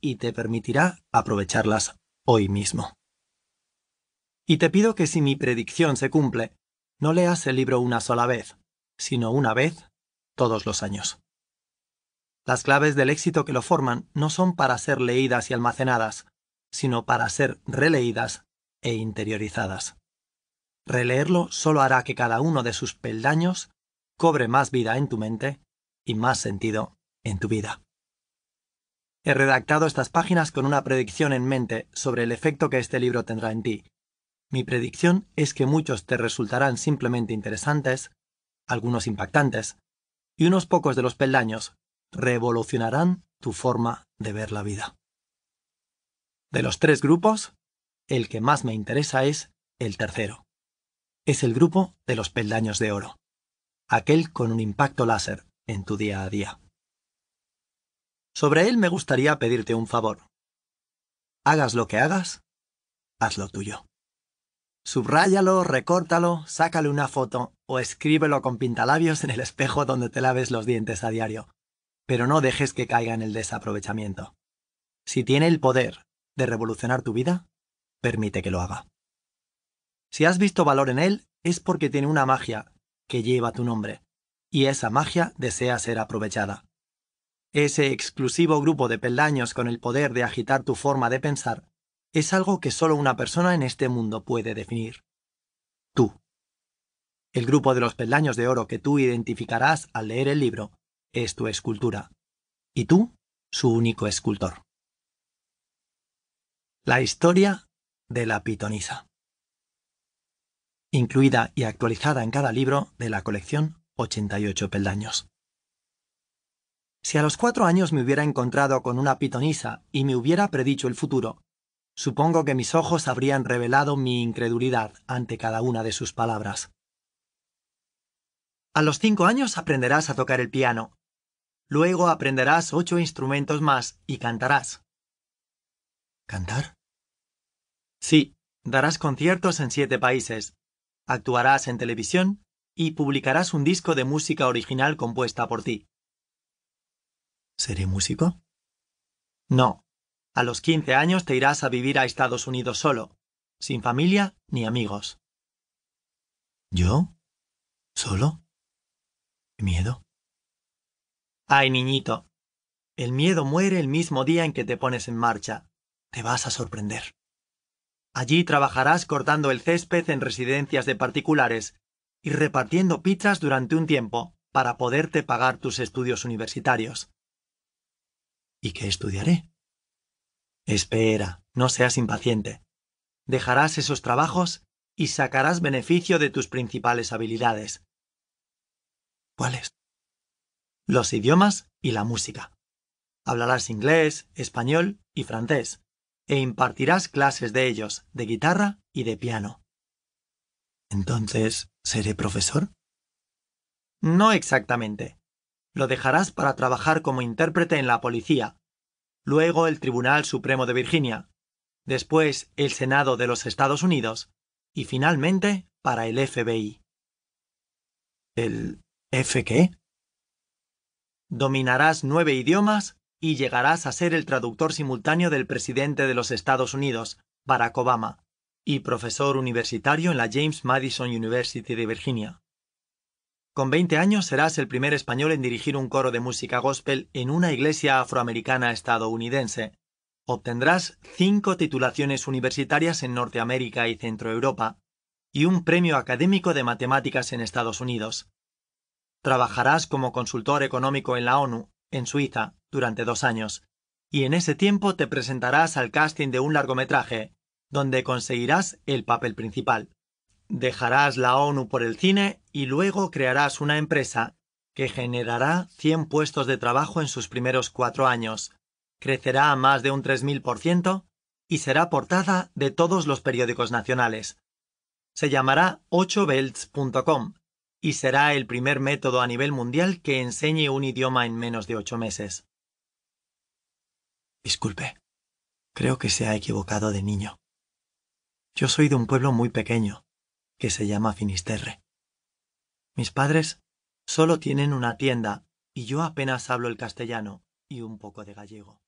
y te permitirá aprovecharlas hoy mismo. Y te pido que si mi predicción se cumple, no leas el libro una sola vez, sino una vez todos los años. Las claves del éxito que lo forman no son para ser leídas y almacenadas, sino para ser releídas e interiorizadas. Releerlo solo hará que cada uno de sus peldaños cobre más vida en tu mente y más sentido en tu vida. He redactado estas páginas con una predicción en mente sobre el efecto que este libro tendrá en ti. Mi predicción es que muchos te resultarán simplemente interesantes, algunos impactantes, y unos pocos de los peldaños revolucionarán tu forma de ver la vida. De los tres grupos, el que más me interesa es el tercero. Es el grupo de los peldaños de oro, aquel con un impacto láser en tu día a día. Sobre él me gustaría pedirte un favor. Hagas lo que hagas, hazlo tuyo. Subráyalo, recórtalo, sácale una foto o escríbelo con pintalabios en el espejo donde te laves los dientes a diario. Pero no dejes que caiga en el desaprovechamiento. Si tiene el poder de revolucionar tu vida, permite que lo haga. Si has visto valor en él, es porque tiene una magia que lleva tu nombre, y esa magia desea ser aprovechada. Ese exclusivo grupo de peldaños con el poder de agitar tu forma de pensar es algo que solo una persona en este mundo puede definir. Tú. El grupo de los peldaños de oro que tú identificarás al leer el libro es tu escultura. Y tú, su único escultor. La historia de la pitonisa. Incluida y actualizada en cada libro de la colección 88 peldaños. Si a los cuatro años me hubiera encontrado con una pitonisa y me hubiera predicho el futuro, supongo que mis ojos habrían revelado mi incredulidad ante cada una de sus palabras. A los cinco años aprenderás a tocar el piano. Luego aprenderás ocho instrumentos más y cantarás. ¿Cantar? Sí, darás conciertos en siete países, actuarás en televisión y publicarás un disco de música original compuesta por ti. ¿Seré músico? No. A los 15 años te irás a vivir a Estados Unidos solo, sin familia ni amigos. ¿Yo? ¿Solo? miedo? Ay, niñito. El miedo muere el mismo día en que te pones en marcha. Te vas a sorprender. Allí trabajarás cortando el césped en residencias de particulares y repartiendo pizzas durante un tiempo para poderte pagar tus estudios universitarios. ¿Y qué estudiaré? Espera, no seas impaciente. Dejarás esos trabajos y sacarás beneficio de tus principales habilidades. ¿Cuáles? Los idiomas y la música. Hablarás inglés, español y francés, e impartirás clases de ellos, de guitarra y de piano. Entonces, ¿seré profesor? No exactamente, lo dejarás para trabajar como intérprete en la policía, luego el Tribunal Supremo de Virginia, después el Senado de los Estados Unidos y finalmente para el FBI. ¿El F qué? Dominarás nueve idiomas y llegarás a ser el traductor simultáneo del presidente de los Estados Unidos, Barack Obama, y profesor universitario en la James Madison University de Virginia. Con 20 años serás el primer español en dirigir un coro de música gospel en una iglesia afroamericana estadounidense. Obtendrás cinco titulaciones universitarias en Norteamérica y Centro Europa y un premio académico de matemáticas en Estados Unidos. Trabajarás como consultor económico en la ONU, en Suiza, durante dos años, y en ese tiempo te presentarás al casting de un largometraje, donde conseguirás el papel principal. Dejarás la ONU por el cine y luego crearás una empresa que generará 100 puestos de trabajo en sus primeros cuatro años, crecerá a más de un 3.000% y será portada de todos los periódicos nacionales. Se llamará 8belts.com y será el primer método a nivel mundial que enseñe un idioma en menos de ocho meses. Disculpe, creo que se ha equivocado de niño. Yo soy de un pueblo muy pequeño que se llama Finisterre. Mis padres solo tienen una tienda y yo apenas hablo el castellano y un poco de gallego.